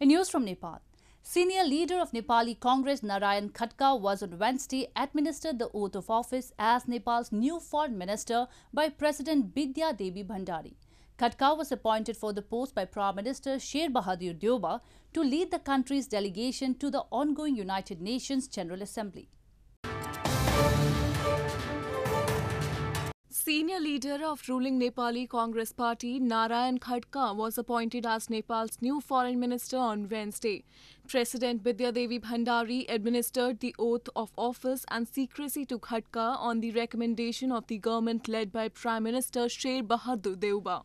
In news from Nepal, senior leader of Nepali Congress Narayan Khatka was on Wednesday administered the oath of office as Nepal's new foreign minister by President Bidya Devi Bhandari. Khatka was appointed for the post by Prime Minister Sher Bahadur Dioba to lead the country's delegation to the ongoing United Nations General Assembly. Senior leader of ruling Nepali Congress party Narayan Khadka was appointed as Nepal's new foreign minister on Wednesday. President Bidya Devi Bhandari administered the oath of office and secrecy to Khadka on the recommendation of the government led by Prime Minister Sher Bahadur Deuba.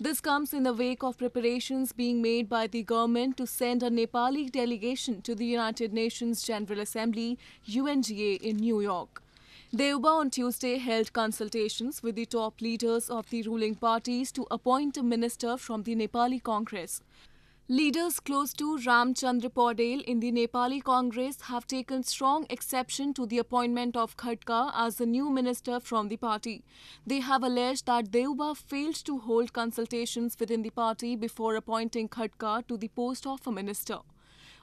This comes in the wake of preparations being made by the government to send a Nepali delegation to the United Nations General Assembly UNGA in New York. Deuba on Tuesday held consultations with the top leaders of the ruling parties to appoint a minister from the Nepali Congress. Leaders close to Ramchandra Podel in the Nepali Congress have taken strong exception to the appointment of Khadka as the new minister from the party. They have alleged that Deuba failed to hold consultations within the party before appointing Khadka to the post of a minister.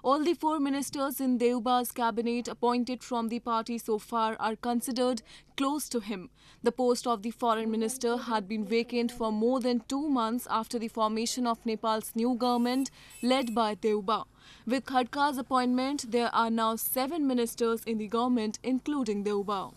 All the four ministers in Deuba's cabinet appointed from the party so far are considered close to him. The post of the foreign minister had been vacant for more than two months after the formation of Nepal's new government led by Deuba. With Khadka's appointment, there are now seven ministers in the government, including Deuba.